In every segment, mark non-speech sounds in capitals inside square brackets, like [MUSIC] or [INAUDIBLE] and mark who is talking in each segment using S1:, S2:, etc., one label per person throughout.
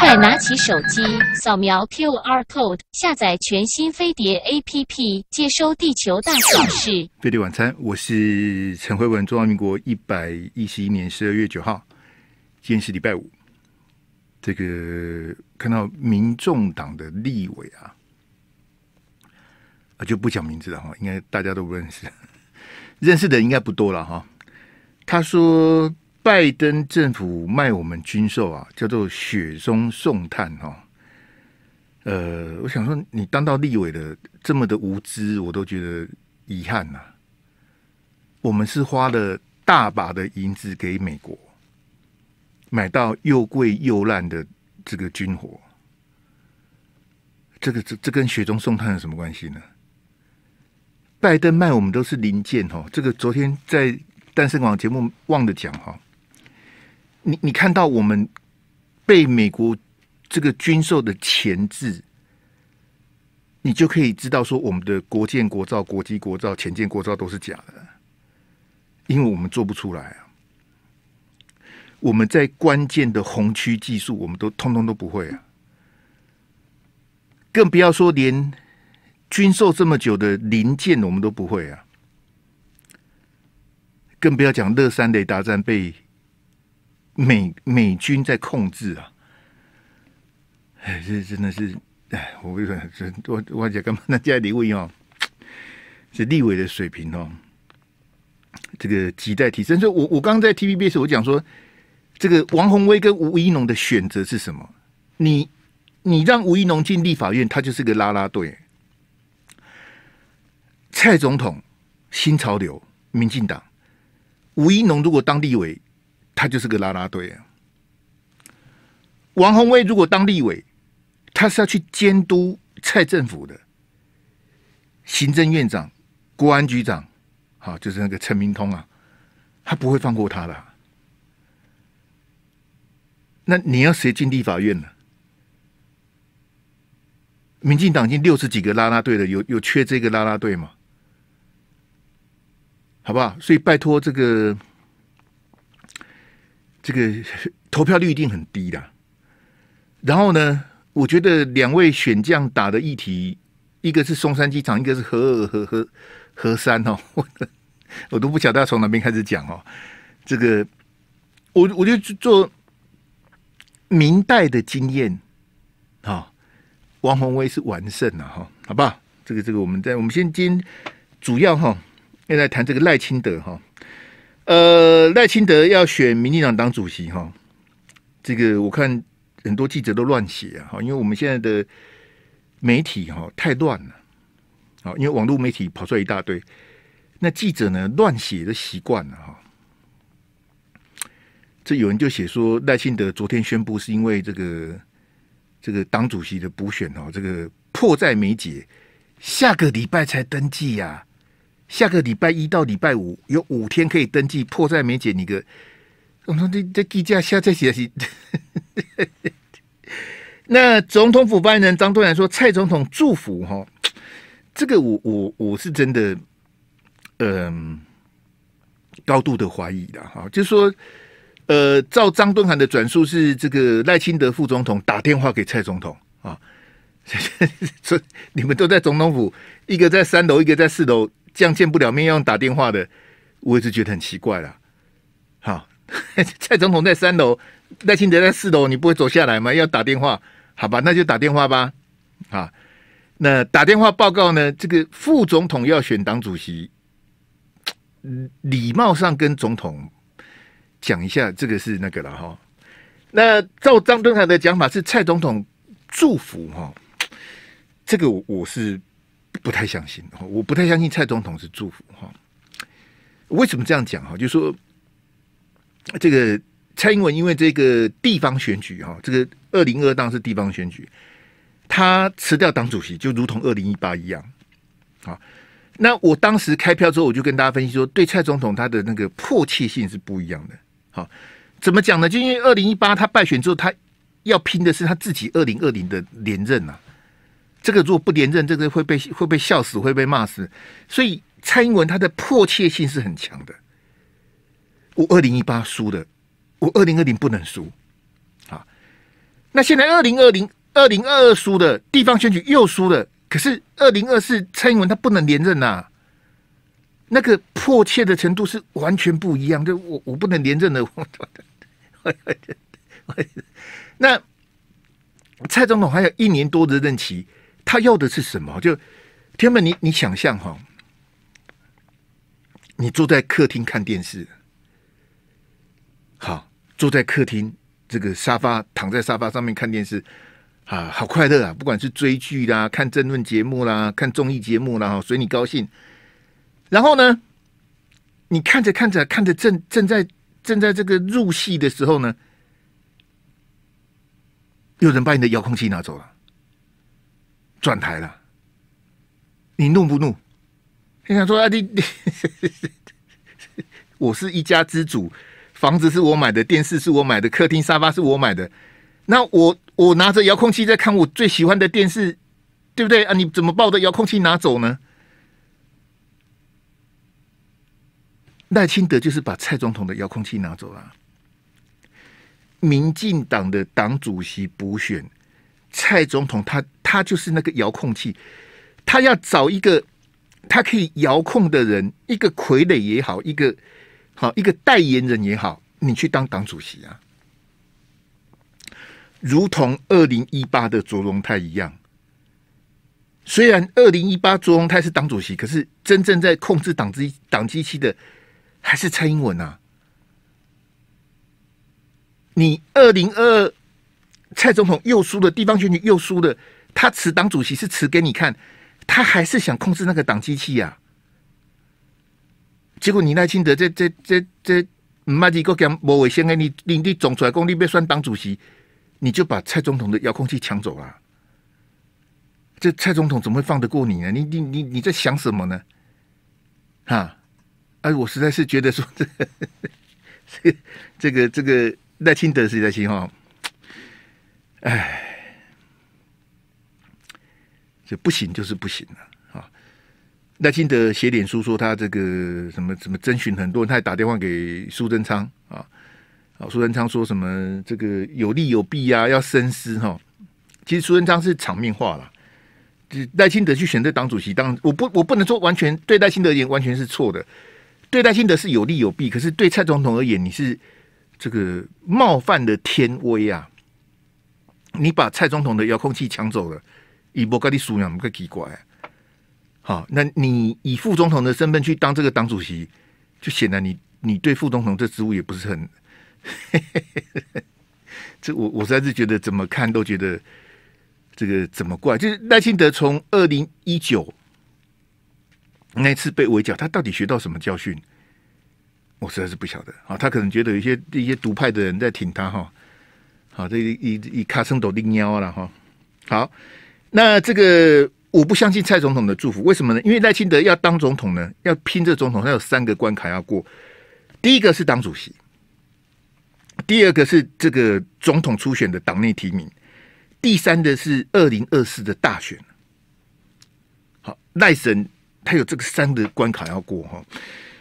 S1: 快拿起手机，扫描 Q R code，下载全新飞碟 A P P，接收地球大小事。飞碟晚餐，我是陈慧文，中华民国一百一十一年十二月九号，今天是礼拜五。这个看到民众党的立委啊，啊就不讲名字了哈，应该大家都不认识，[LAUGHS] 认识的应该不多了哈。他说。拜登政府卖我们军售啊，叫做雪中送炭哈。呃，我想说，你当到立委的这么的无知，我都觉得遗憾呐。我们是花了大把的银子给美国，买到又贵又烂的这个军火。这个这这跟雪中送炭有什么关系呢？拜登卖我们都是零件哈。这个昨天在《诞生》广节目忘了讲哈。你你看到我们被美国这个军售的前置，你就可以知道说我们的国建国造、国际国造、潜建国造都是假的，因为我们做不出来啊。我们在关键的红区技术，我们都通通都不会啊，更不要说连军售这么久的零件，我们都不会啊。更不要讲乐山雷达站被。美美军在控制啊！哎，这真的是哎，我不说，我我讲干嘛？那接下来我这立委的水平哦，这个亟待提升。所以我我刚刚在 t v B 时，我讲说，这个王宏威跟吴依农的选择是什么？你你让吴依农进立法院，他就是个拉拉队。蔡总统新潮流，民进党，吴依农如果当立委。他就是个拉拉队啊！王宏威如果当立委，他是要去监督蔡政府的行政院长、国安局长，好，就是那个陈明通啊，他不会放过他的。那你要谁进立法院呢？民进党已经六十几个拉拉队了，有有缺这个拉拉队吗？好不好？所以拜托这个。这个 [LAUGHS] 投票率一定很低的，然后呢，我觉得两位选将打的议题，一个是松山机场，一个是二和和和山哦，我 [LAUGHS] 我都不晓得从哪边开始讲哦。这个，我我就做明代的经验，哦，王宏威是完胜了哈，好不好？这个这个，我们在我们先今主要哈，要来谈这个赖清德哈。呃，赖清德要选民进党党主席哈，这个我看很多记者都乱写啊，哈，因为我们现在的媒体哈太乱了，好，因为网络媒体跑出来一大堆，那记者呢乱写的习惯了哈，这有人就写说赖清德昨天宣布是因为这个这个党主席的补选哈，这个迫在眉睫，下个礼拜才登记呀。下个礼拜一到礼拜五有五天可以登记，迫在眉睫。你个，我说这这计价下在写起。[LAUGHS] 那总统府发言人张东涵说：“蔡总统祝福哈，这个我我我是真的，嗯，高度的怀疑的哈，就是说，呃，照张敦涵的转述是这个赖清德副总统打电话给蔡总统啊，[LAUGHS] 说你们都在总统府，一个在三楼，一个在四楼。”这样见不了面，要打电话的，我一直觉得很奇怪啦。好，[LAUGHS] 蔡总统在三楼，赖清德在四楼，你不会走下来吗？要打电话，好吧，那就打电话吧。啊，那打电话报告呢？这个副总统要选党主席，礼貌上跟总统讲一下，这个是那个了哈。那照张敦海的讲法，是蔡总统祝福哈。这个我是。不太相信，我不太相信蔡总统是祝福哈。为什么这样讲哈？就说这个蔡英文因为这个地方选举哈，这个二零二当是地方选举，他辞掉党主席就如同二零一八一样。啊。那我当时开票之后，我就跟大家分析说，对蔡总统他的那个迫切性是不一样的。好，怎么讲呢？就因为二零一八他败选之后，他要拼的是他自己二零二零的连任呐。这个如果不连任，这个会被会被笑死，会被骂死。所以蔡英文他的迫切性是很强的。我二零一八输的，我二零二零不能输。啊，那现在二零二零二零二二输的地方选举又输了，可是二零二四蔡英文他不能连任呐。那个迫切的程度是完全不一样。就我我不能连任的，[LAUGHS] 那蔡总统还有一年多的任期。他要的是什么？就天们，你你想象哈，你坐在客厅看电视，好，坐在客厅这个沙发，躺在沙发上面看电视，啊，好快乐啊！不管是追剧啦，看争论节目啦，看综艺节目啦，随你高兴。然后呢，你看着看着看着正正在正在这个入戏的时候呢，有人把你的遥控器拿走了。转台了，你怒不怒？你想说啊，你 [LAUGHS] 我是一家之主，房子是我买的，电视是我买的，客厅沙发是我买的，那我我拿着遥控器在看我最喜欢的电视，对不对啊？你怎么把我的遥控器拿走呢？赖清德就是把蔡总统的遥控器拿走了，民进党的党主席补选。蔡总统他他就是那个遥控器，他要找一个他可以遥控的人，一个傀儡也好，一个好一个代言人也好，你去当党主席啊，如同二零一八的卓荣泰一样。虽然二零一八卓荣泰是党主席，可是真正在控制党机党机器的还是蔡英文啊。你二零二。蔡总统又输了地方选举，又输了。他辞党主席是辞给你看，他还是想控制那个党机器呀。结果你赖清德这这这这麦迪哥讲莫伟先给你领地总出来功力被算党主席，你就把蔡总统的遥控器抢走了。这蔡总统怎么会放得过你呢？你你你你在想什么呢？哈，哎，我实在是觉得说这这 [LAUGHS] 这个这个赖清德实在行哈。哎，这不行就是不行了啊！赖清德写脸书说他这个什么什么征询很多人，他还打电话给苏贞昌啊，啊，苏贞昌说什么这个有利有弊啊，要深思哈。其实苏贞昌是场面化了。赖清德去选这党主席，当我不我不能说完全对赖清德也完全是错的，对赖清德是有利有弊，可是对蔡总统而言，你是这个冒犯的天威啊。你把蔡总统的遥控器抢走了，以博格利素养，我个奇怪。好，那你以副总统的身份去当这个党主席，就显然你你对副总统这职务也不是很。这我我实在是觉得怎么看都觉得这个怎么怪，就是赖清德从二零一九那一次被围剿，他到底学到什么教训？我实在是不晓得。啊，他可能觉得有一些一些独派的人在挺他哈。好，这以以卡森斗定喵了哈。好，那这个我不相信蔡总统的祝福，为什么呢？因为赖清德要当总统呢，要拼这总统，他有三个关卡要过。第一个是党主席，第二个是这个总统初选的党内提名，第三的是二零二四的大选。好，赖神他有这个三个关卡要过哈。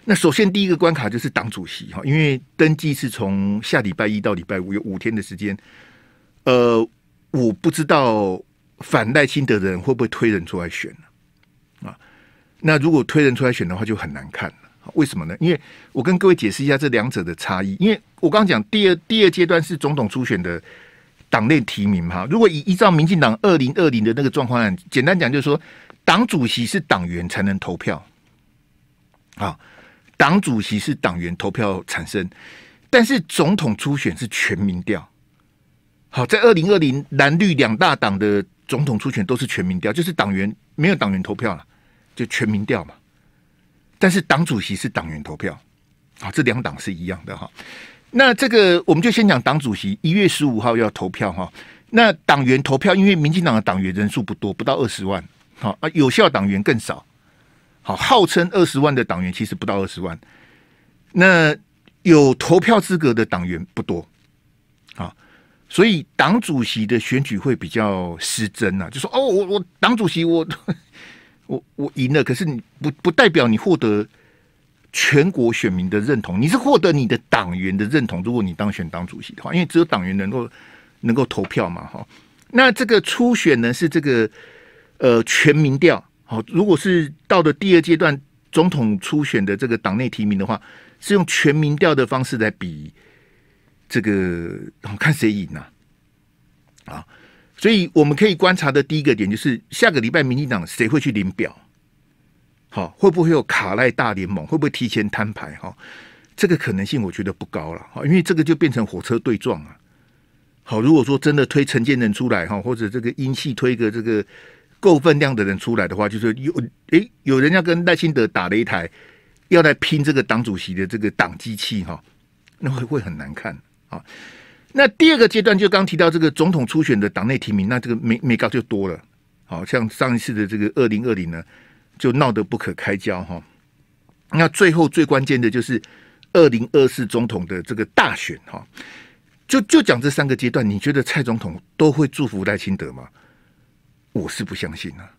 S1: 那首先第一个关卡就是党主席哈，因为登记是从下礼拜一到礼拜五有五天的时间，呃，我不知道反赖清德的人会不会推人出来选呢？啊，那如果推人出来选的话就很难看了，为什么呢？因为我跟各位解释一下这两者的差异，因为我刚刚讲第二第二阶段是总统初选的党内提名哈，如果依依照民进党二零二零的那个状况，简单讲就是说，党主席是党员才能投票，啊。党主席是党员投票产生，但是总统初选是全民调。好，在二零二零蓝绿两大党的总统初选都是全民调，就是党员没有党员投票了，就全民调嘛。但是党主席是党员投票，啊，这两党是一样的哈。那这个我们就先讲党主席，一月十五号要投票哈。那党员投票，因为民进党的党员人数不多，不到二十万，好啊，有效党员更少。好，号称二十万的党员其实不到二十万，那有投票资格的党员不多，啊，所以党主席的选举会比较失真呐。就说哦，我我党主席我 [LAUGHS] 我我赢了，可是你不不代表你获得全国选民的认同，你是获得你的党员的认同。如果你当选党主席的话，因为只有党员能够能够投票嘛，哈。那这个初选呢是这个呃全民调。好，如果是到了第二阶段总统初选的这个党内提名的话，是用全民调的方式来比这个看谁赢呐，啊，所以我们可以观察的第一个点就是下个礼拜民进党谁会去领表？好，会不会有卡赖大联盟？会不会提前摊牌？哈，这个可能性我觉得不高了，哈，因为这个就变成火车对撞啊。好，如果说真的推陈建仁出来哈，或者这个阴气推个这个。够分量的人出来的话，就是有诶，有人要跟赖清德打了一台，要来拼这个党主席的这个党机器哈，那会会很难看啊。那第二个阶段就刚提到这个总统初选的党内提名，那这个美美高就多了，好像上一次的这个二零二零呢，就闹得不可开交哈。那最后最关键的就是二零二四总统的这个大选哈，就就讲这三个阶段，你觉得蔡总统都会祝福赖清德吗？我是不相信啊！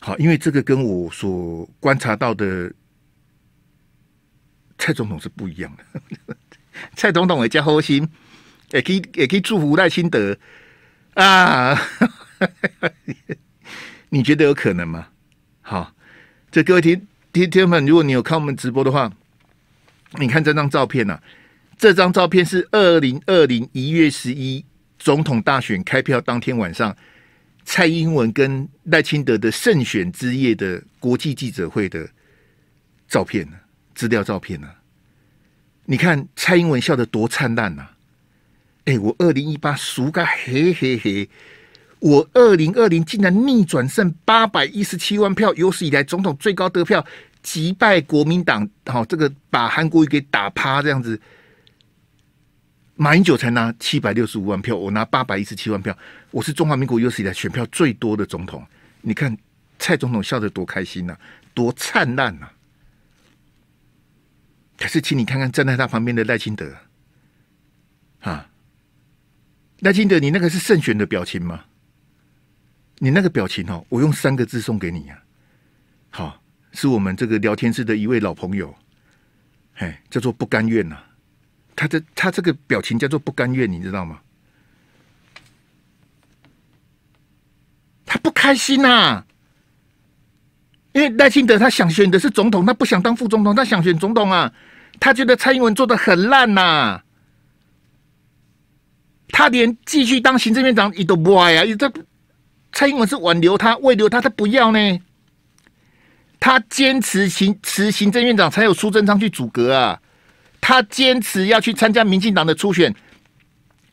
S1: 好，因为这个跟我所观察到的蔡总统是不一样的。[LAUGHS] 蔡总统也加好心，也以也可以祝福赖清德啊。[LAUGHS] 你觉得有可能吗？好，这各位天天天们，如果你有看我们直播的话，你看这张照片呐，这张照片是二零二零一月十一总统大选开票当天晚上。蔡英文跟赖清德的胜选之夜的国际记者会的照片呢？资料照片呢？你看蔡英文笑的多灿烂呐！哎，我二零一八输个嘿嘿嘿，我二零二零竟然逆转胜八百一十七万票，有史以来总统最高得票，击败国民党，好，这个把韩国瑜给打趴这样子。马英九才拿七百六十五万票，我拿八百一十七万票，我是中华民国有史以来选票最多的总统。你看蔡总统笑得多开心啊，多灿烂呐！可是，请你看看站在他旁边的赖清德，啊，赖清德，你那个是胜选的表情吗？你那个表情哦，我用三个字送给你呀。好，是我们这个聊天室的一位老朋友，嘿，叫做不甘愿呐。他这他这个表情叫做不甘愿，你知道吗？他不开心呐，因为赖清德他想选的是总统，他不想当副总统，他想选总统啊！他觉得蔡英文做的很烂呐，他连继续当行政院长也都不爱啊！这蔡英文是挽留他、慰留他，他不要呢。他坚持行持行政院长，才有苏贞昌去阻隔啊。他坚持要去参加民进党的初选，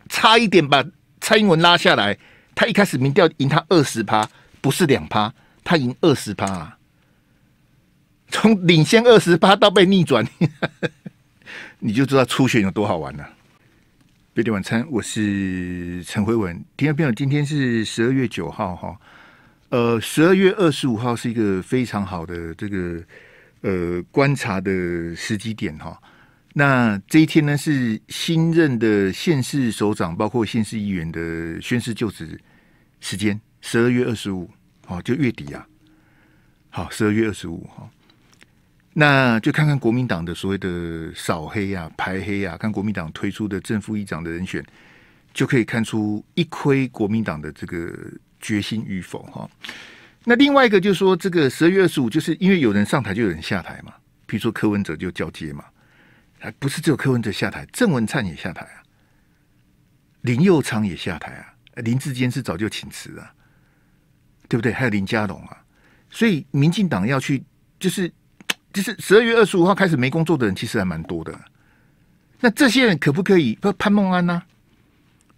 S1: 差一点把蔡英文拉下来。他一开始民调赢他二十趴，不是两趴，他赢二十趴。从领先二十趴到被逆转，[LAUGHS] 你就知道初选有多好玩了。贝蒂晚餐，我是陈辉文。听众朋友，今天是十二月九号，哈，呃，十二月二十五号是一个非常好的这个呃观察的时机点，哈。那这一天呢是新任的县市首长，包括县市议员的宣誓就职时间，十二月二十五，好，就月底啊，好，十二月二十五号，那就看看国民党的所谓的扫黑啊、排黑啊，看国民党推出的正副议长的人选，就可以看出一窥国民党的这个决心与否哈。那另外一个就是说，这个十二月二十五，就是因为有人上台就有人下台嘛，比如说柯文哲就交接嘛。还不是只有柯文哲下台，郑文灿也下台啊，林佑昌也下台啊，林志坚是早就请辞啊，对不对？还有林佳龙啊，所以民进党要去就是就是十二月二十五号开始没工作的人其实还蛮多的，那这些人可不可以？潘孟安呢？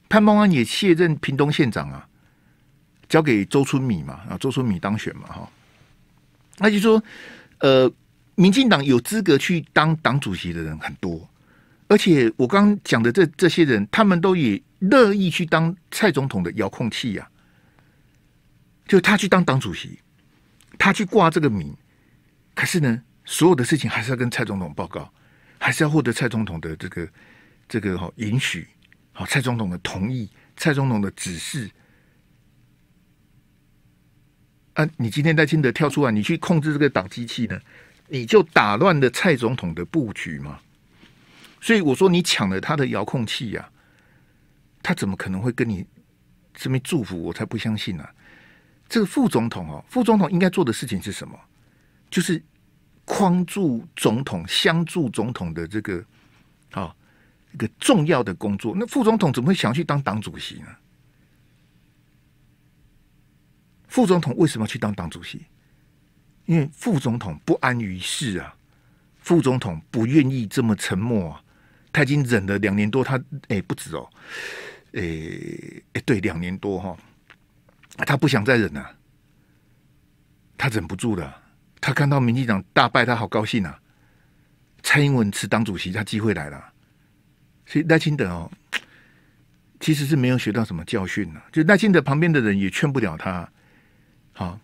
S1: 潘孟安也卸任屏东县长啊，交给周春米嘛，啊，周春米当选嘛，哈，那就说，呃。民进党有资格去当党主席的人很多，而且我刚讲的这这些人，他们都也乐意去当蔡总统的遥控器呀。就他去当党主席，他去挂这个名，可是呢，所有的事情还是要跟蔡总统报告，还是要获得蔡总统的这个这个哈允许，好，蔡总统的同意，蔡总统的指示。啊，你今天在金德跳出来，你去控制这个党机器呢？你就打乱了蔡总统的布局吗？所以我说你抢了他的遥控器呀，他怎么可能会跟你这边祝福？我才不相信呢。这个副总统哦，副总统应该做的事情是什么？就是框住总统、相助总统的这个哦、一个重要的工作。那副总统怎么会想去当党主席呢？副总统为什么去当党主席？因为副总统不安于世啊，副总统不愿意这么沉默啊，他已经忍了两年多，他哎不止哦，哎哎对，两年多哈，他不想再忍了，他忍不住了，他看到民进党大败，他好高兴啊，蔡英文辞党主席，他机会来了，所以赖清德哦，其实是没有学到什么教训呢，就赖清德旁边的人也劝不了他，好。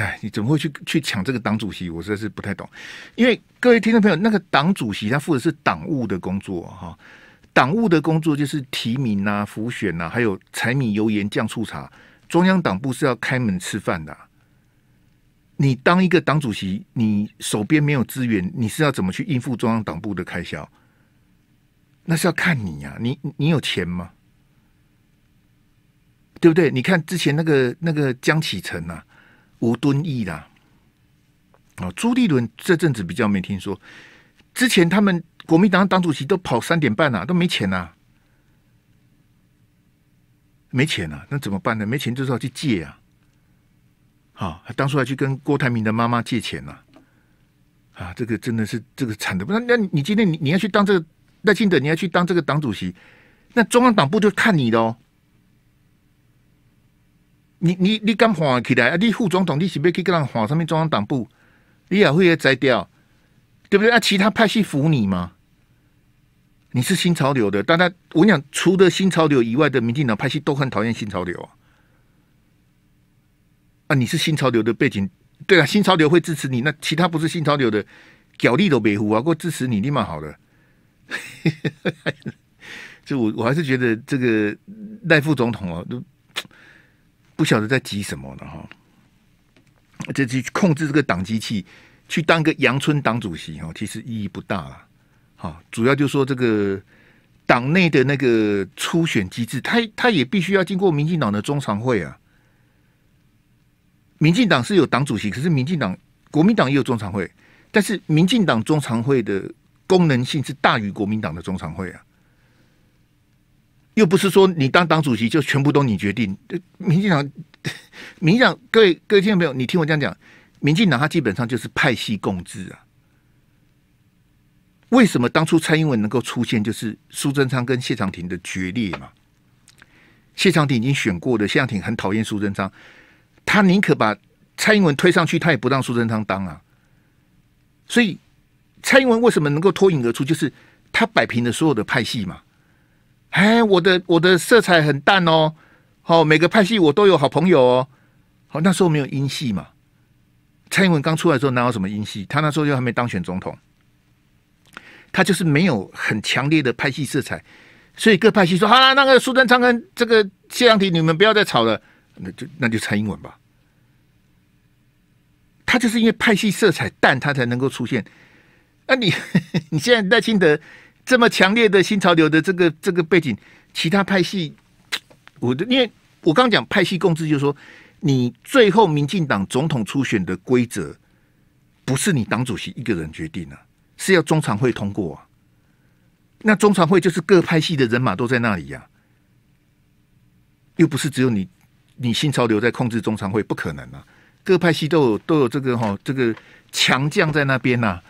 S1: 哎，你怎么会去去抢这个党主席？我实在是不太懂。因为各位听众朋友，那个党主席他负责是党务的工作哈，党务的工作就是提名呐、浮选呐，还有柴米油盐酱醋茶。中央党部是要开门吃饭的，你当一个党主席，你手边没有资源，你是要怎么去应付中央党部的开销？那是要看你呀，你你有钱吗？对不对？你看之前那个那个江启程呐。吴敦义啦，啊，朱立伦这阵子比较没听说。之前他们国民党党主席都跑三点半呐，都没钱呐，没钱呐，那怎么办呢？没钱就是要去借啊。好，当初还去跟郭台铭的妈妈借钱呐。啊，这个真的是这个惨的。那那你今天你你要去当这个赖清德，你要去当这个党主席，那中央党部就看你的哦。你你你敢换起来啊？你副总统，你是不去可跟人换上面中央党部？你也会摘掉，对不对啊？其他派系服你吗？你是新潮流的，但家我讲，除了新潮流以外的民进党派系都很讨厌新潮流啊。啊，你是新潮流的背景，对啊，新潮流会支持你。那其他不是新潮流的，脚力都别乎啊，过支持你，你蛮好的。[LAUGHS] 就我我还是觉得这个赖副总统哦都。不晓得在急什么了哈，这去控制这个党机器，去当个阳春党主席哈，其实意义不大了。好，主要就是说这个党内的那个初选机制，他他也必须要经过民进党的中常会啊。民进党是有党主席，可是民进党国民党也有中常会，但是民进党中常会的功能性是大于国民党的中常会啊。又不是说你当党主席就全部都你决定。民进党，[LAUGHS] 民进党各位各位听众朋友，你听我这样讲，民进党它基本上就是派系共治啊。为什么当初蔡英文能够出现，就是苏贞昌跟谢长廷的决裂嘛？谢长廷已经选过的，谢长廷很讨厌苏贞昌，他宁可把蔡英文推上去，他也不让苏贞昌当啊。所以蔡英文为什么能够脱颖而出，就是他摆平了所有的派系嘛。哎，我的我的色彩很淡哦，好，每个派系我都有好朋友哦，好，那时候没有音系嘛。蔡英文刚出来的时候，哪有什么音系？他那时候又还没当选总统，他就是没有很强烈的派系色彩，所以各派系说：“好了，那个苏贞昌跟这个谢长廷，你们不要再吵了，那就那就蔡英文吧。”他就是因为派系色彩淡，他才能够出现。那你 [LAUGHS] 你现在赖清德？这么强烈的新潮流的这个这个背景，其他派系，我的，因为我刚讲派系共治，就是说，你最后民进党总统初选的规则，不是你党主席一个人决定啊，是要中常会通过啊。那中常会就是各派系的人马都在那里呀，又不是只有你，你新潮流在控制中常会，不可能啊，各派系都有都有这个哈，这个强将在那边呐。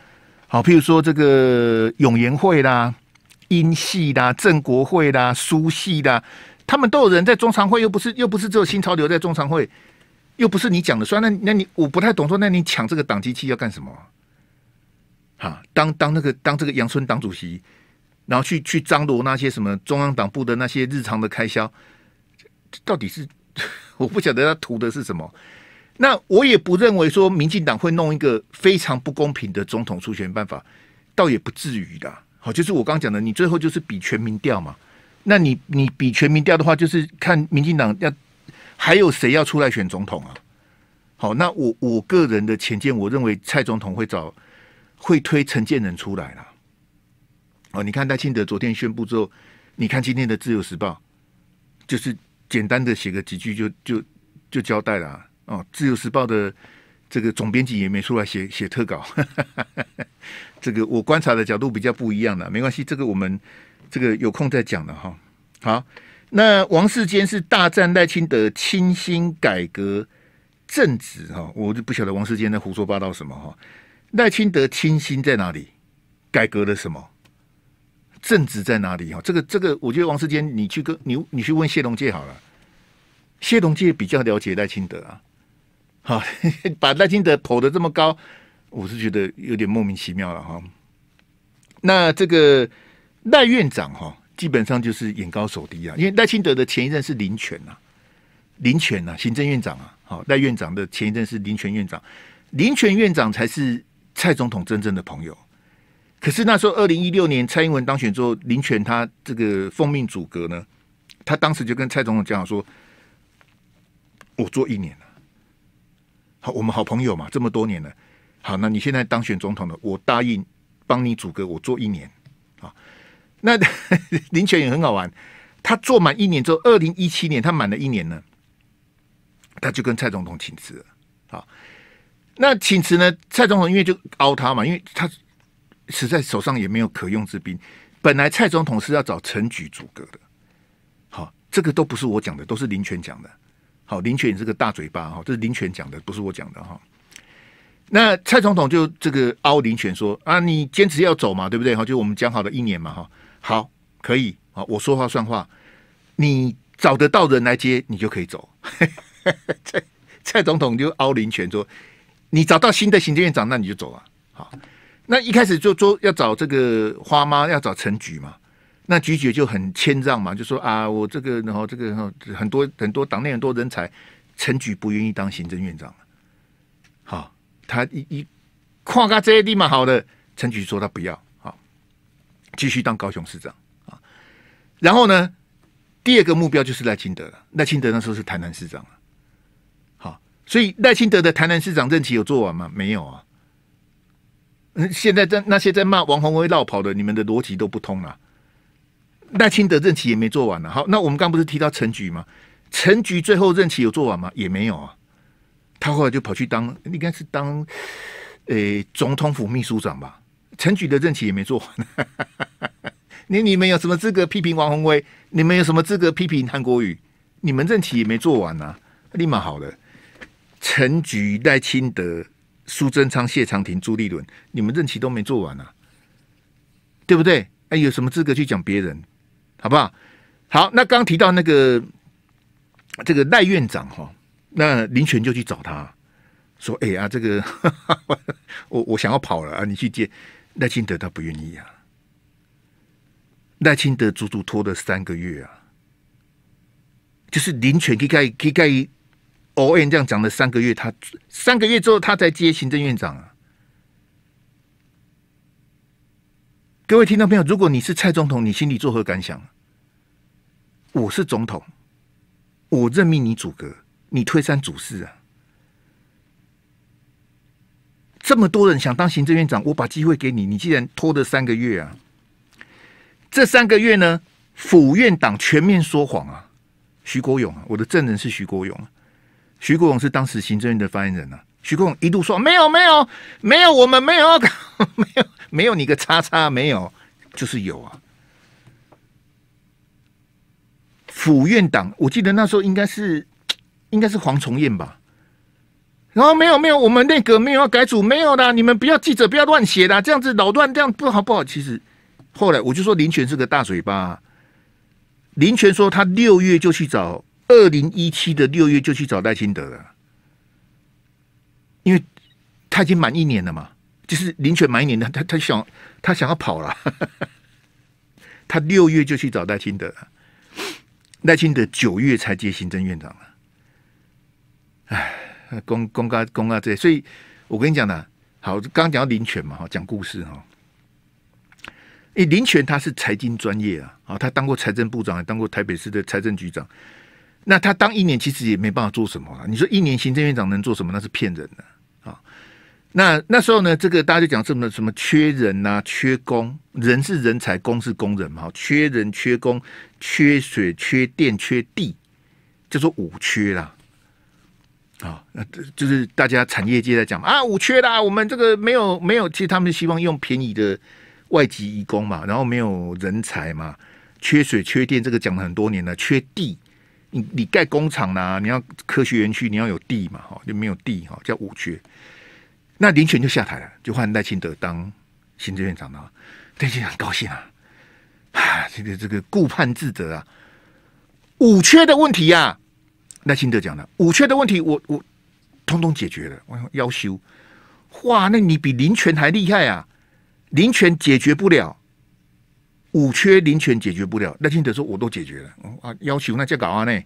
S1: 好，譬如说这个永延会啦、英系的、正国会啦、苏系的，他们都有人在中常会，又不是又不是只有新潮流在中常会，又不是你讲的算，那那你我不太懂说，那你抢这个党机器要干什么？哈，当当那个当这个阳春党主席，然后去去张罗那些什么中央党部的那些日常的开销，到底是 [LAUGHS] 我不晓得他图的是什么。那我也不认为说民进党会弄一个非常不公平的总统初选办法，倒也不至于的。好，就是我刚讲的，你最后就是比全民调嘛。那你你比全民调的话，就是看民进党要还有谁要出来选总统啊？好，那我我个人的浅见，我认为蔡总统会找会推陈建仁出来了。哦，你看赖清德昨天宣布之后，你看今天的自由时报，就是简单的写个几句就就就交代了。哦，《自由时报》的这个总编辑也没出来写写特稿，[LAUGHS] 这个我观察的角度比较不一样的，没关系，这个我们这个有空再讲了哈。好，那王世坚是大战赖清德清新改革正直哈，我就不晓得王世坚在胡说八道什么哈。赖清德清新在哪里？改革了什么？政治在哪里？哈，这个这个，我觉得王世坚，你去跟你你去问谢龙介好了，谢龙介比较了解赖清德啊。啊，[LAUGHS] 把赖清德捧得这么高，我是觉得有点莫名其妙了哈。那这个赖院长哈，基本上就是眼高手低啊，因为赖清德的前一任是林权呐，林权呐，行政院长啊。好，赖院长的前一任是林权院长，林权院长才是蔡总统真正的朋友。可是那时候二零一六年蔡英文当选之后，林权他这个奉命阻隔呢，他当时就跟蔡总统讲说：“我做一年了。”好，我们好朋友嘛，这么多年了。好，那你现在当选总统了，我答应帮你阻隔，我做一年。啊，那 [LAUGHS] 林权也很好玩，他做满一年之后，二零一七年他满了一年呢，他就跟蔡总统请辞了。好，那请辞呢？蔡总统因为就熬他嘛，因为他实在手上也没有可用之兵。本来蔡总统是要找陈菊阻隔的。好，这个都不是我讲的，都是林权讲的。好，林权这个大嘴巴哈，这是林权讲的，不是我讲的哈。那蔡总统就这个凹林权说啊，你坚持要走嘛，对不对哈？就我们讲好的一年嘛哈，好，可以啊，我说话算话，你找得到人来接，你就可以走。[LAUGHS] 蔡蔡总统就凹林权说，你找到新的行政院长，那你就走了。好，那一开始就做要找这个花妈，要找陈菊嘛，那菊姐就很谦让嘛，就说啊，我这个然后这个然后很多很多党内很多人才陈菊不愿意当行政院长了，好，他一一跨咖这些地方好的，陈菊说他不要，好，继续当高雄市长啊。然后呢，第二个目标就是赖清德了，赖清德那时候是台南市长了，好，所以赖清德的台南市长任期有做完吗？没有啊，嗯，现在在那些在骂王洪威绕跑的，你们的逻辑都不通啊。赖清德任期也没做完呢。好，那我们刚不是提到陈菊吗？陈菊最后任期有做完吗？也没有啊。他后来就跑去当，应该是当，诶，总统府秘书长吧。陈菊的任期也没做完。[LAUGHS] 你你们有什么资格批评王宏威？你们有什么资格批评韩国瑜？你们任期也没做完啊！立马好了。陈菊、赖清德、苏贞昌、谢长廷、朱立伦，你们任期都没做完啊，对不对？哎，有什么资格去讲别人？好不好？好，那刚提到那个这个赖院长哈，那林权就去找他说：“哎呀，这个 [LAUGHS] 我我想要跑了啊，你去接赖清德，他不愿意啊。”赖清德足足拖了三个月啊，就是林权大概大概 O N 这样讲了三个月，他三个月之后他才接行政院长啊。各位听众朋友，如果你是蔡总统，你心里作何感想？我是总统，我任命你主阁，你推三阻四啊！这么多人想当行政院长，我把机会给你，你既然拖了三个月啊！这三个月呢，府院党全面说谎啊！徐国勇啊，我的证人是徐国勇，徐国勇是当时行政院的发言人啊。徐供一度说：“没有，没有，没有，我们没有，[LAUGHS] 没有，没有你个叉叉，没有，就是有啊。”府院党，我记得那时候应该是，应该是黄崇彦吧。然后没有，没有，我们内阁没有改组，没有的。你们不要记者，不要乱写的，这样子扰乱，这样不好不好。其实后来我就说林权是个大嘴巴。林权说他六月就去找，二零一七的六月就去找戴清德了。因为他已经满一年了嘛，就是林权满一年，他他他想他想要跑了，[LAUGHS] 他六月就去找赖清德赖清德九月才接行政院长了，唉，公公干公干这，所以我跟你讲呢，好，刚刚讲到林权嘛，哈，讲故事哈，哎，林权他是财经专业啊，啊，他当过财政部长，也当过台北市的财政局长。那他当一年其实也没办法做什么啊！你说一年行政院长能做什么？那是骗人的啊！那那时候呢，这个大家就讲什么什么缺人呐、缺工，人是人才，工是工人嘛，缺人、缺工、缺水、缺电、缺地，就说五缺啦。啊，那这就是大家产业界在讲啊，五缺啦！我们这个没有没有，其实他们希望用便宜的外籍移工嘛，然后没有人才嘛，缺水、缺电这个讲了很多年了，缺地。你你盖工厂呐？你要科学园区，你要有地嘛？哈，就没有地哈，叫五缺。那林权就下台了，就换赖清德当行政院长了。赖清德高兴啊，啊，这个这个顾盼自得啊，五缺的问题呀。赖清德讲了，五缺的问题我我通通解决了，我要修。哇，那你比林权还厉害啊！林权解决不了。五缺林权解决不了，赖清德说我都解决了，啊，要求那叫搞啊呢？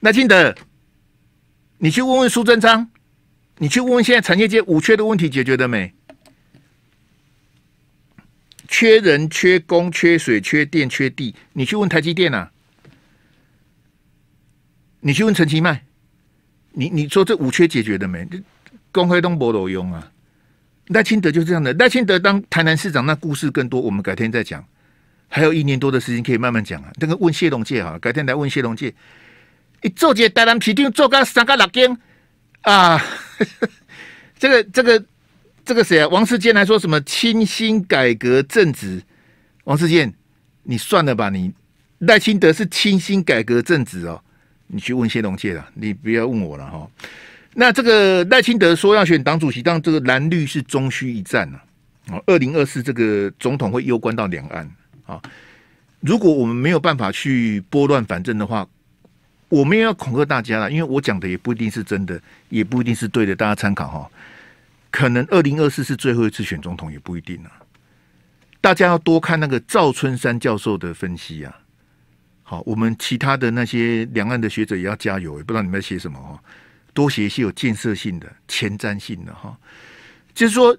S1: 赖清德，你去问问苏贞昌，你去问问现在产业界五缺的问题解决了没？缺人、缺工、缺水、缺电、缺地，你去问台积电啊，你去问陈其迈，你你说这五缺解决了没？公开都博都用啊。赖清德就这样的，赖清德当台南市长，那故事更多，我们改天再讲。还有一年多的时间，可以慢慢讲啊。这个问谢龙介啊，改天来问谢龙介。一做介台南皮定做 [LAUGHS] 个三个六天啊，这个这个这个谁啊？王世坚还说什么清新改革政治？王世坚，你算了吧，你赖清德是清新改革政治哦，你去问谢龙介了，你不要问我了哈。那这个赖清德说要选党主席，当这个蓝绿是终须一战啊！哦，二零二四这个总统会攸关到两岸啊。如果我们没有办法去拨乱反正的话，我们也要恐吓大家了。因为我讲的也不一定是真的，也不一定是对的，大家参考哈。可能二零二四是最后一次选总统也不一定啊。大家要多看那个赵春山教授的分析啊。好，我们其他的那些两岸的学者也要加油，也不知道你们在写什么哈。多写一些有建设性的、前瞻性的哈，就是说，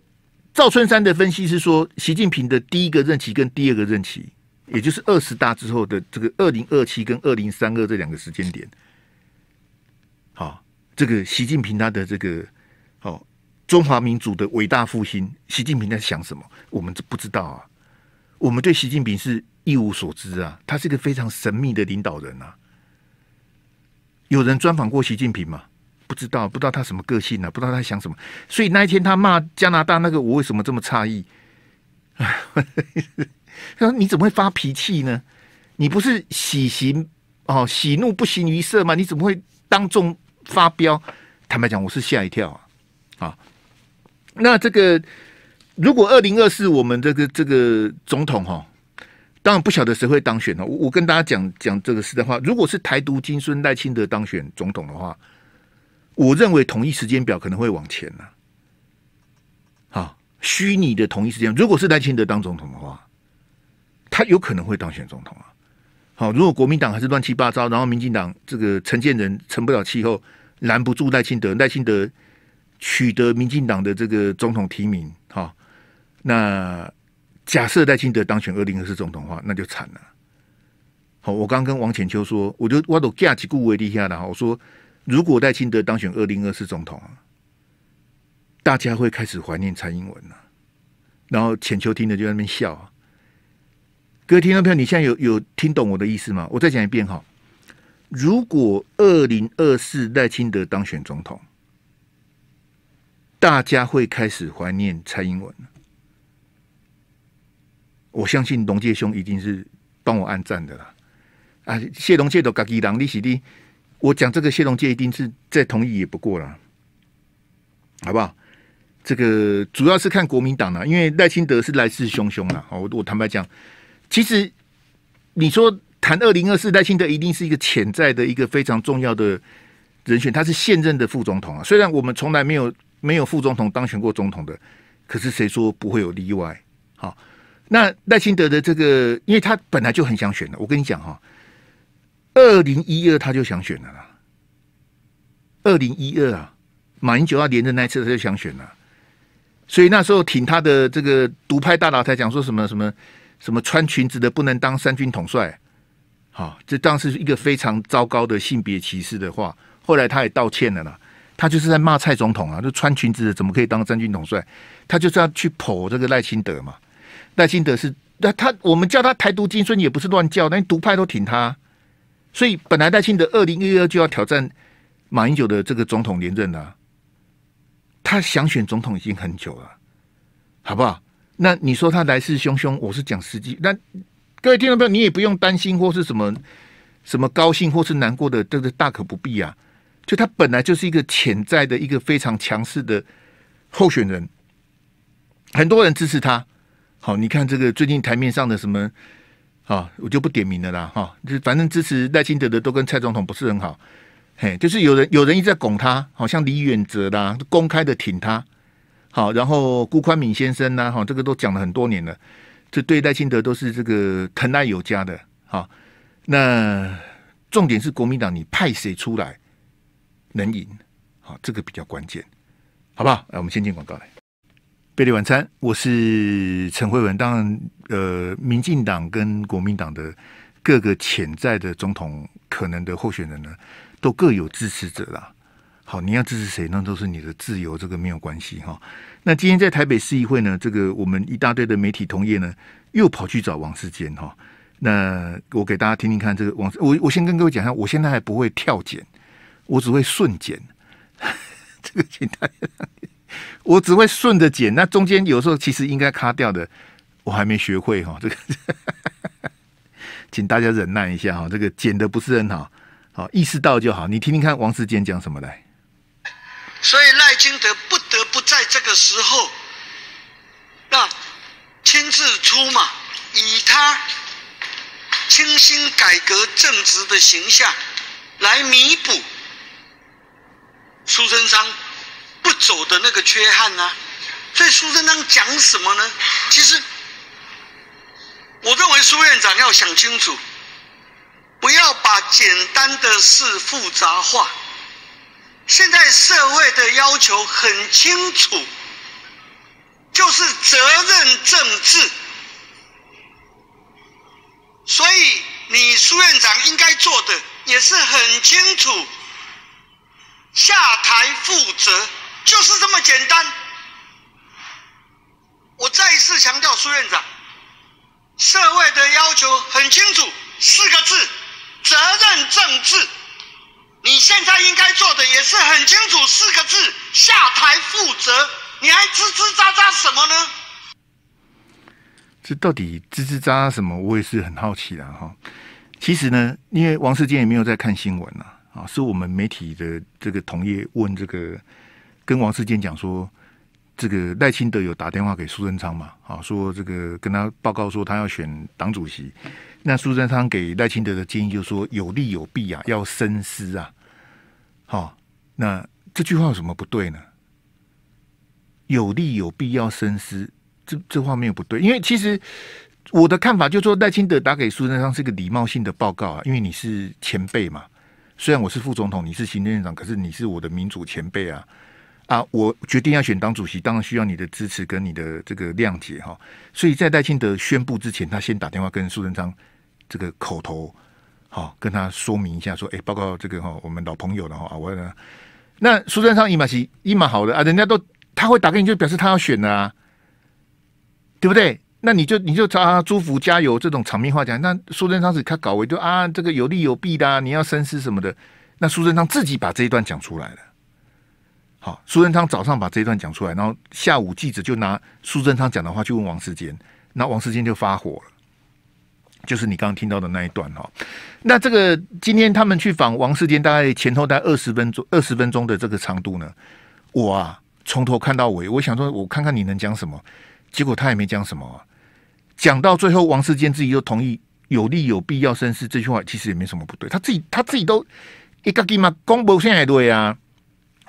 S1: 赵春山的分析是说，习近平的第一个任期跟第二个任期，也就是二十大之后的这个二零二七跟二零三二这两个时间点，好，这个习近平他的这个好，中华民族的伟大复兴，习近平在想什么？我们这不知道啊，我们对习近平是一无所知啊，他是一个非常神秘的领导人啊，有人专访过习近平吗？不知道，不知道他什么个性呢？不知道他想什么？所以那一天他骂加拿大那个，我为什么这么诧异？[LAUGHS] 他说：“你怎么会发脾气呢？你不是喜形哦喜怒不形于色吗？你怎么会当众发飙？”坦白讲，我是吓一跳啊！啊，那这个如果二零二四我们这个这个总统哈，当然不晓得谁会当选呢。我我跟大家讲讲这个事的话，如果是台独金孙赖清德当选总统的话。我认为同一时间表可能会往前呐，好，虚拟的同一时间，如果是赖清德当总统的话，他有可能会当选总统啊。好，如果国民党还是乱七八糟，然后民进党这个陈建仁成不了气候，拦不住赖清德，赖清德取得民进党的这个总统提名，好，那假设赖清德当选二零二四总统的话，那就惨了。好，我刚跟王浅秋说，我就我都架起顾维利下的，我说。如果赖清德当选二零二四总统，大家会开始怀念蔡英文了。然后浅秋听着就在那边笑。各位听众朋友，你现在有有听懂我的意思吗？我再讲一遍哈。如果二零二四赖清德当选总统，大家会开始怀念蔡英文。我相信龙介兄已定是帮我按赞的了。啊，谢龙介都客气，让你是你。我讲这个谢龙介一定是再同意也不过了，好不好？这个主要是看国民党了，因为赖清德是来势汹汹了。好，我我坦白讲，其实你说谈二零二四，赖清德一定是一个潜在的、一个非常重要的人选。他是现任的副总统啊，虽然我们从来没有没有副总统当选过总统的，可是谁说不会有例外？好，那赖清德的这个，因为他本来就很想选的，我跟你讲哈。二零一二他就想选了啦，二零一二啊，马英九要连着那次他就想选了，所以那时候挺他的这个独派大佬才讲说什么什么什么穿裙子的不能当三军统帅，好，这当时是一个非常糟糕的性别歧视的话，后来他也道歉了啦，他就是在骂蔡总统啊，就穿裙子的怎么可以当三军统帅，他就是要去捧这个赖清德嘛，赖清德是那他我们叫他台独金孙也不是乱叫，那独派都挺他。所以本来戴庆德二零一二就要挑战马英九的这个总统连任了，他想选总统已经很久了，好不好？那你说他来势汹汹，我是讲实际。那各位听众朋友，你也不用担心或是什么什么高兴或是难过的，这个大可不必啊。就他本来就是一个潜在的、一个非常强势的候选人，很多人支持他。好，你看这个最近台面上的什么？啊，我就不点名了啦，哈，就反正支持赖清德的都跟蔡总统不是很好，嘿，就是有人有人一直在拱他，好像李远哲啦，公开的挺他，好，然后辜宽敏先生呢，哈，这个都讲了很多年了，这对赖清德都是这个疼爱有加的，好，那重点是国民党你派谁出来能赢，好，这个比较关键，好不好？来，我们先进广告来。贝利晚餐，我是陈慧文。当然，呃，民进党跟国民党的各个潜在的总统可能的候选人呢，都各有支持者啦。好，你要支持谁，那都是你的自由，这个没有关系哈。那今天在台北市议会呢，这个我们一大堆的媒体同业呢，又跑去找王世坚哈。那我给大家听听看，这个王，我我先跟各位讲一下，我现在还不会跳剪，我只会顺剪，[LAUGHS] 这个大家。我只会顺着剪，那中间有时候其实应该卡掉的，我还没学会哈，这个，请大家忍耐一下哈，这个剪的不是很好，好意识到就好。你听听看王世坚讲什么来。
S2: 所以赖清德不得不在这个时候，那亲自出马，以他清新、改革、正直的形象来弥补苏贞昌。不走的那个缺憾呢？所以苏贞昌讲什么呢？其实，我认为苏院长要想清楚，不要把简单的事复杂化。现在社会的要求很清楚，就是责任政治。所以你苏院长应该做的也是很清楚，下台负责。就是这么简单。我再一次强调，苏院长，社会的要求很清楚，四个字：责任政治。你现在应该做的也是很清楚，四个字：下台负责。你还吱吱喳喳什么呢？
S1: 这到底吱吱喳什么？我也是很好奇的哈。其实呢，因为王世坚也没有在看新闻啊，啊，是我们媒体的这个同业问这个。跟王世坚讲说，这个赖清德有打电话给苏贞昌嘛？啊，说这个跟他报告说他要选党主席。那苏贞昌给赖清德的建议就是说有利有弊啊，要深思啊。好，那这句话有什么不对呢？有利有弊要深思，这这画面不对，因为其实我的看法就是说，赖清德打给苏贞昌是一个礼貌性的报告啊，因为你是前辈嘛，虽然我是副总统，你是行政院长，可是你是我的民主前辈啊。啊，我决定要选党主席，当然需要你的支持跟你的这个谅解哈。所以在戴庆德宣布之前，他先打电话跟苏贞昌这个口头好跟他说明一下，说：“哎，报告这个哈，我们老朋友了哈啊，我那苏贞昌一马姨一马好的啊，人家都他会打给你，就表示他要选啊，对不对？那你就你就啊，祝福加油这种场面话讲。那苏贞昌是他搞为就啊，这个有利有弊的，你要深思什么的。那苏贞昌自己把这一段讲出来了。”好，苏贞昌早上把这一段讲出来，然后下午记者就拿苏贞昌讲的话去问王世坚，那王世坚就发火了，就是你刚刚听到的那一段哈。那这个今天他们去访王世坚，大概前大概二十分钟，二十分钟的这个长度呢，我啊从头看到尾，我想说，我看看你能讲什么，结果他也没讲什么。讲到最后，王世坚自己又同意有利有弊要深思这句话，其实也没什么不对，他自己他自己都一个鸡嘛，公布现在也对啊。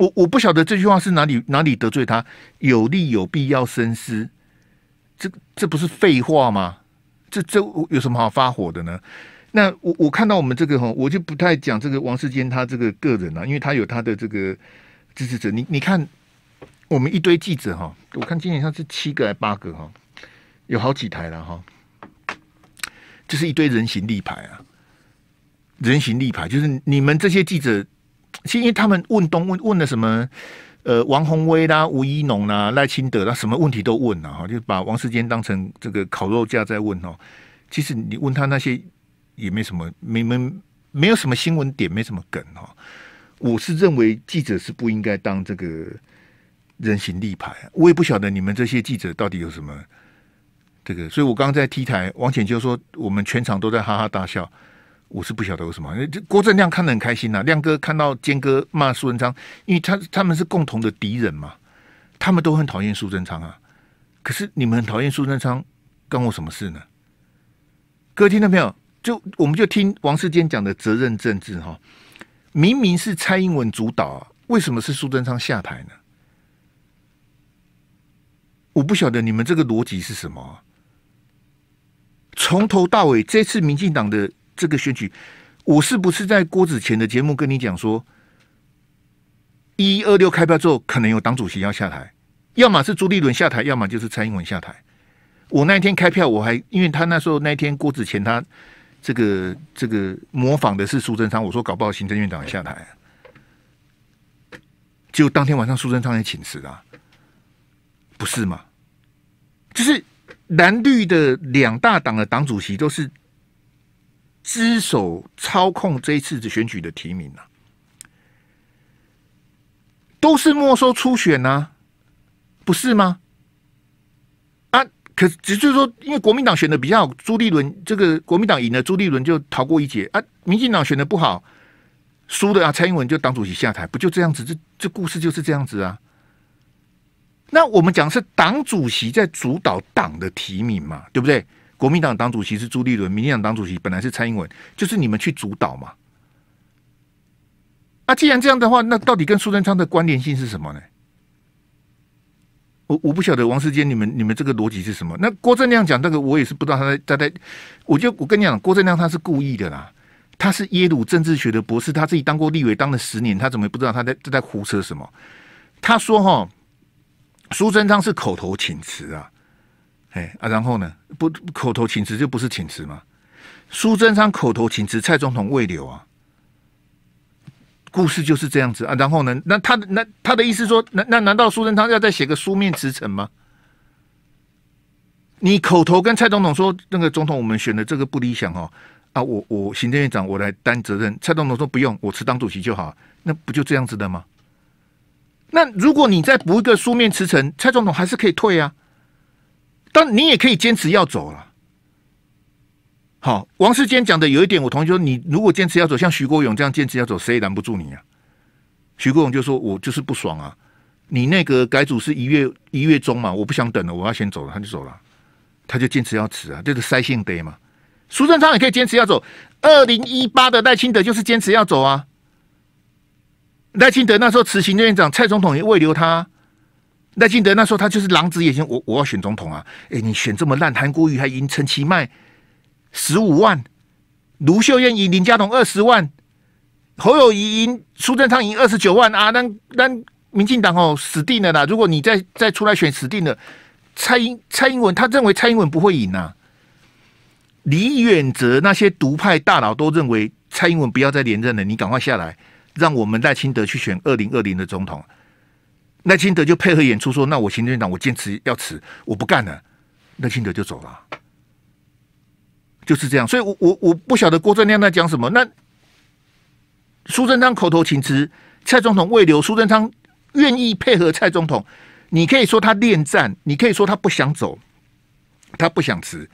S1: 我我不晓得这句话是哪里哪里得罪他，有利有必要深思，这这不是废话吗？这这有什么好发火的呢？那我我看到我们这个哈，我就不太讲这个王世坚他这个个人啊，因为他有他的这个支持者。你你看，我们一堆记者哈，我看今天他是七个还八个哈，有好几台了哈，这是一堆人形立牌啊，人形立牌就是你们这些记者。是因为他们问东问问了什么，呃，王宏威啦、吴依农啦、赖清德啦，什么问题都问了哈，就把王世坚当成这个烤肉架在问哦。其实你问他那些也没什么，没没没有什么新闻点，没什么梗哈。我是认为记者是不应该当这个人形立牌，我也不晓得你们这些记者到底有什么这个。所以我刚刚在 T 台，王浅秋说我们全场都在哈哈大笑。我是不晓得为什么，郭正亮看的很开心呐。亮哥看到坚哥骂苏贞昌，因为他他们是共同的敌人嘛，他们都很讨厌苏贞昌啊。可是你们讨厌苏贞昌，关我什么事呢？各位听到没有？就我们就听王世坚讲的责任政治哈，明明是蔡英文主导，为什么是苏贞昌下台呢？我不晓得你们这个逻辑是什么。从头到尾，这次民进党的。这个选举，我是不是在郭子乾的节目跟你讲说，一二六开票之后可能有党主席要下台，要么是朱立伦下台，要么就是蔡英文下台。我那一天开票，我还因为他那时候那一天郭子乾他这个这个模仿的是苏贞昌，我说搞不好行政院长下台，就当天晚上苏贞昌也请辞了，不是吗？就是蓝绿的两大党的党主席都是。只手操控这一次的选举的提名啊，都是没收初选啊，不是吗？啊，可只是说，因为国民党选的比较好，朱立伦这个国民党赢了，朱立伦就逃过一劫啊。民进党选的不好，输的啊，蔡英文就党主席下台，不就这样子？这这故事就是这样子啊。那我们讲是党主席在主导党的提名嘛，对不对？国民党党主席是朱立伦，民进党党主席本来是蔡英文，就是你们去主导嘛。啊，既然这样的话，那到底跟苏贞昌的关联性是什么呢？我我不晓得王世坚，你们你们这个逻辑是什么？那郭正亮讲这个，我也是不知道他在他在。我就我跟你讲，郭正亮他是故意的啦，他是耶鲁政治学的博士，他自己当过立委，当了十年，他怎么也不知道他在在在胡扯什么？他说哈，苏贞昌是口头请辞啊。哎啊，然后呢？不，口头请辞就不是请辞吗？苏贞昌口头请辞，蔡总统未留啊，故事就是这样子啊。然后呢？那他那他的意思说，那那难道苏贞昌要再写个书面辞呈吗？你口头跟蔡总统说，那个总统我们选的这个不理想哦，啊，我我行政院长我来担责任。蔡总统说不用，我辞当主席就好，那不就这样子的吗？那如果你再补一个书面辞呈，蔡总统还是可以退啊。但你也可以坚持要走了。好，王世坚讲的有一点我同意，说你如果坚持要走，像徐国勇这样坚持要走，谁也拦不住你啊。徐国勇就说：“我就是不爽啊，你那个改组是一月一月中嘛，我不想等了，我要先走了。”他就走了，他就坚持要辞啊，这个塞性杯嘛。苏贞昌也可以坚持要走，二零一八的赖清德就是坚持要走啊。赖清德那时候辞行政院长，蔡总统也未留他。赖清德那时候他就是狼子野心，我我要选总统啊！哎，你选这么烂，韩国瑜还赢陈其迈十五万，卢秀燕赢林佳龙二十万，侯友谊赢苏贞昌赢二十九万啊！那那民进党哦死定了啦！如果你再再出来选，死定了。蔡英蔡英文他认为蔡英文不会赢呐，李远哲那些独派大佬都认为蔡英文不要再连任了，你赶快下来，让我们赖清德去选二零二零的总统。赖清德就配合演出说：“那我行政院长，我坚持要辞，我不干了。”赖清德就走了，就是这样。所以，我我我不晓得郭正亮在讲什么。那苏贞昌口头请辞，蔡总统未留，苏贞昌愿意配合蔡总统。你可以说他恋战，你可以说他不想走，他不想辞。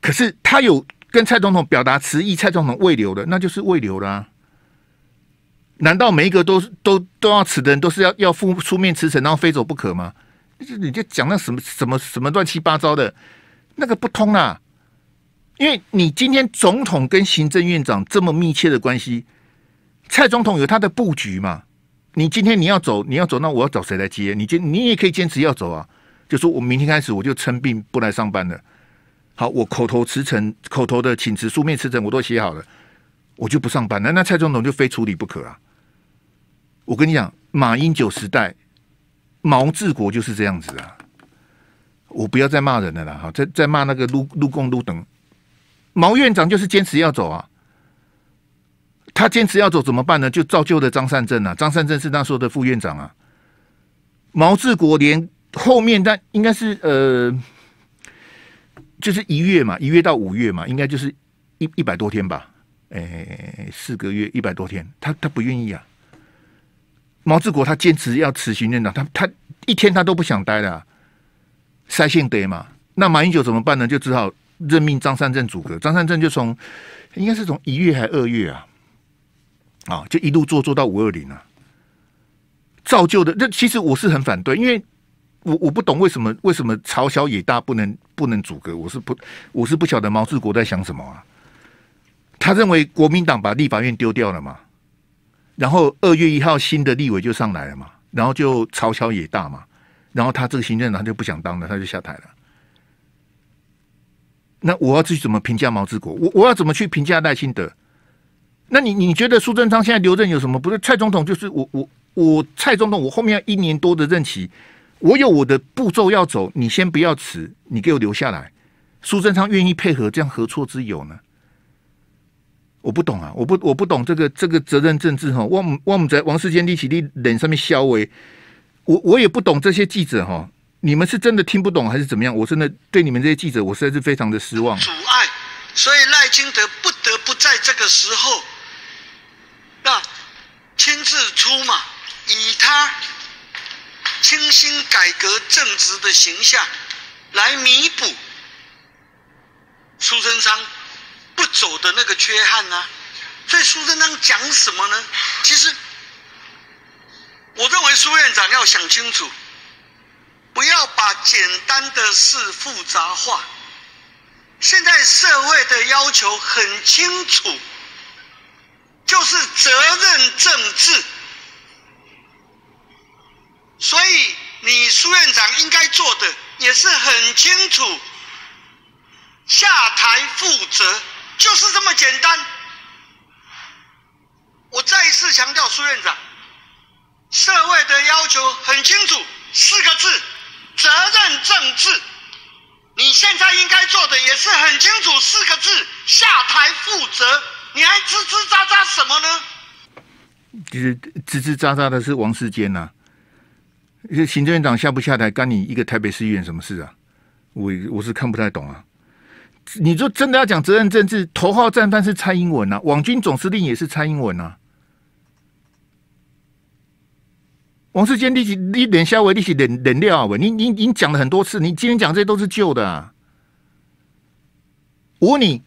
S1: 可是他有跟蔡总统表达辞意，蔡总统未留的，那就是未留啦。难道每一个都都都要辞的人都是要要付出面辞呈，然后飞走不可吗？你就你就讲那什么什么什么乱七八糟的，那个不通啊！因为你今天总统跟行政院长这么密切的关系，蔡总统有他的布局嘛？你今天你要走，你要走，那我要找谁来接？你坚你也可以坚持要走啊！就说我明天开始我就称病不来上班了。好，我口头辞呈、口头的请辞、书面辞呈我都写好了，我就不上班了。那蔡总统就非处理不可啊！我跟你讲，马英九时代，毛治国就是这样子啊！我不要再骂人了啦！哈，在在骂那个陆陆共陆等，毛院长就是坚持要走啊！他坚持要走怎么办呢？就造就了张善政啊！张善政是那时候的副院长啊！毛治国连后面，但应该是呃，就是一月嘛，一月到五月嘛，应该就是一一百多天吧？哎，四个月一百多天，他他不愿意啊！毛志国他坚持要辞行院长，他他一天他都不想待的，塞线得嘛？那马英九怎么办呢？就只好任命张善政阻隔，张善政就从应该是从一月还二月啊，啊就一路做做到五二零啊，造就的。这其实我是很反对，因为我我不懂为什么为什么朝小野大不能不能阻隔，我是不我是不晓得毛志国在想什么啊？他认为国民党把立法院丢掉了嘛？然后二月一号新的立委就上来了嘛，然后就吵吵也大嘛，然后他这个行政长就不想当了，他就下台了。那我要怎么评价毛志国？我我要怎么去评价赖清德？那你你觉得苏贞昌现在留任有什么？不是蔡总统就是我我我蔡总统，我后面一年多的任期，我有我的步骤要走，你先不要辞，你给我留下来，苏贞昌愿意配合，这样何错之有呢？我不懂啊，我不我不懂这个这个责任政治哈，汪汪们在王世坚、李起立脸上面消微。我，我也不懂这些记者哈，你们是真的听不懂还是怎么样？我真的对你们这些记者，我实在是非常的失望。阻
S2: 碍，所以赖清德不得不在这个时候，那亲自出马，以他清新改革正直的形象来弥补苏贞昌。不走的那个缺憾啊！所以苏贞昌讲什么呢？其实，我认为苏院长要想清楚，不要把简单的事复杂化。现在社会的要求很清楚，就是责任政治。所以，你苏院长应该做的也是很清楚，下台负责。就是这么简单。我再一次强调，苏院长，社会的要求很清楚，四个字：责任政治。你现在应该做的也是很清楚，四个字：下台负责。你还吱吱喳喳什么呢？
S1: 吱吱吱喳喳的是王世坚呐。这行政院长下不下台，干你一个台北市议员什么事啊？我我是看不太懂啊。你就真的要讲责任政治？头号战犯是蔡英文呐，网军总司令也是蔡英文呐。王世坚利息，你冷下为利息，冷冷掉为？你你你讲了很多次，你今天讲这些都是旧的。啊。我问你，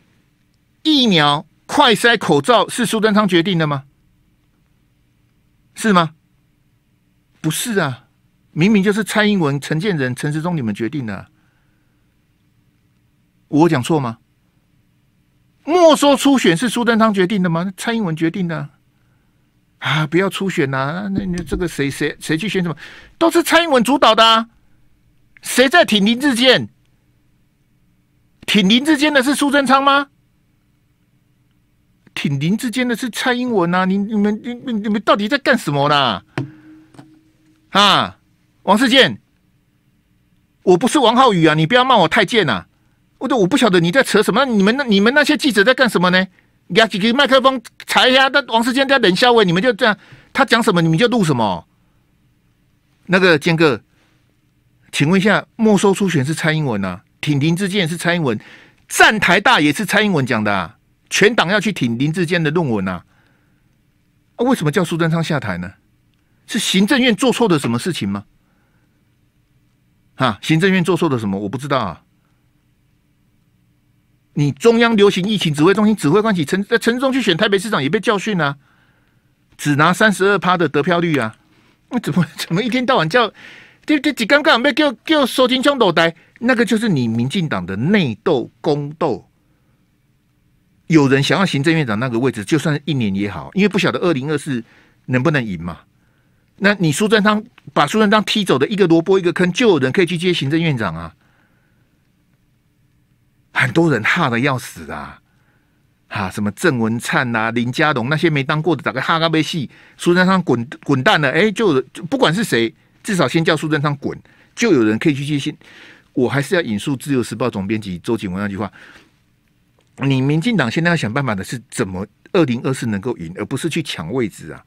S1: 疫苗快筛口罩是苏贞昌决定的吗？是吗？不是啊，明明就是蔡英文、陈建仁、陈时中你们决定的。我讲错吗？没收初选是苏贞昌决定的吗？蔡英文决定的啊！不要初选呐！那那这个谁谁谁去选什么？都是蔡英文主导的。谁在挺林志健？挺林志健的是苏贞昌吗？挺林志健的是蔡英文呐！你你们你你你们到底在干什么呢？啊！王世健，我不是王浩宇啊！你不要骂我太贱呐！我都我不晓得你在扯什么，你们那你们那些记者在干什么呢？压几个麦克风，踩下，那王世坚在冷笑，话，你们就这样，他讲什么你们就录什么。那个坚哥，请问一下，没收初选是蔡英文啊，挺林志健是蔡英文，站台大也是蔡英文讲的，啊，全党要去挺林志健的论文啊，为什么叫苏贞昌下台呢？是行政院做错的什么事情吗？啊，行政院做错的什么？我不知道啊。你中央流行疫情指挥中心指挥官陈在陈中去选台北市长也被教训了，只拿三十二趴的得票率啊！那怎么怎么一天到晚叫就就几刚刚被叫叫收金枪斗台，那个就是你民进党的内斗宫斗。有人想要行政院长那个位置，就算一年也好，因为不晓得二零二四能不能赢嘛。那你苏贞昌把苏贞昌踢走的一个萝卜一个坑，就有人可以去接行政院长啊。很多人吓的要死啊！哈，什么郑文灿呐、林佳龙那些没当过的，打个哈嘎被戏苏贞昌滚滚蛋了。哎，就不管是谁，至少先叫苏贞昌滚，就有人可以去接信。我还是要引述《自由时报》总编辑周景文那句话：你民进党现在要想办法的是怎么二零二四能够赢，而不是去抢位置啊！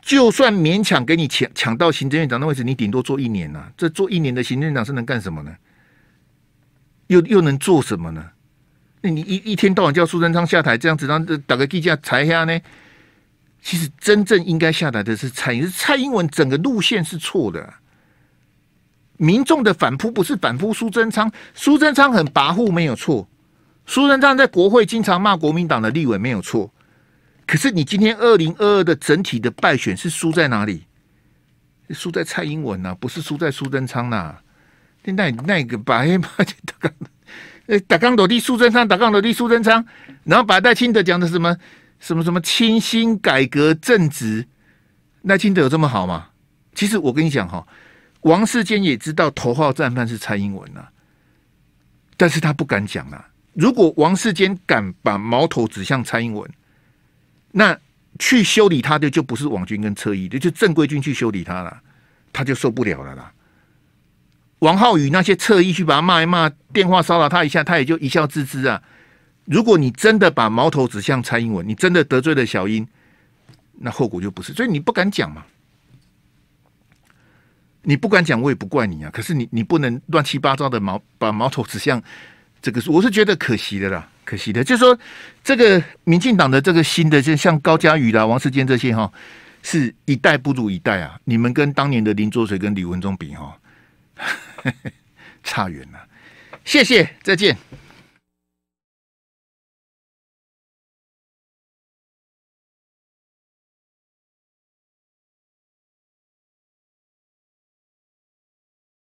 S1: 就算勉强给你抢抢到行政院长的位置，你顶多做一年呐。这做一年的行政院长是能干什么呢？又又能做什么呢？那你一一天到晚叫苏贞昌下台，这样子让打个地价踩一下呢？其实真正应该下台的是蔡英，蔡英文整个路线是错的。民众的反扑不是反扑苏贞昌，苏贞昌很跋扈没有错，苏贞昌在国会经常骂国民党的立委没有错。可是你今天二零二二的整体的败选是输在哪里？输在蔡英文呐，不是输在苏贞昌呐。那那个把黑八去打钢，呃打钢斗地苏贞昌打钢斗地苏贞昌，然后把戴清德讲的什么什么什么清新改革正直，戴清德有这么好吗？其实我跟你讲哈，王世坚也知道头号战犯是蔡英文呐，但是他不敢讲啊。如果王世坚敢把矛头指向蔡英文，那去修理他的就不是网军跟车毅，的，就正规军去修理他了，他就受不了了啦。王浩宇那些侧翼去把他骂一骂，电话骚扰他一下，他也就一笑置之啊。如果你真的把矛头指向蔡英文，你真的得罪了小英，那后果就不是。所以你不敢讲嘛，你不敢讲，我也不怪你啊。可是你，你不能乱七八糟的矛把矛头指向这个，我是觉得可惜的啦，可惜的。就是说，这个民进党的这个新的，就像高嘉宇啦、王世坚这些哈，是一代不如一代啊。你们跟当年的林卓水跟李文忠比哈。[LAUGHS] 差远了，谢谢，再见。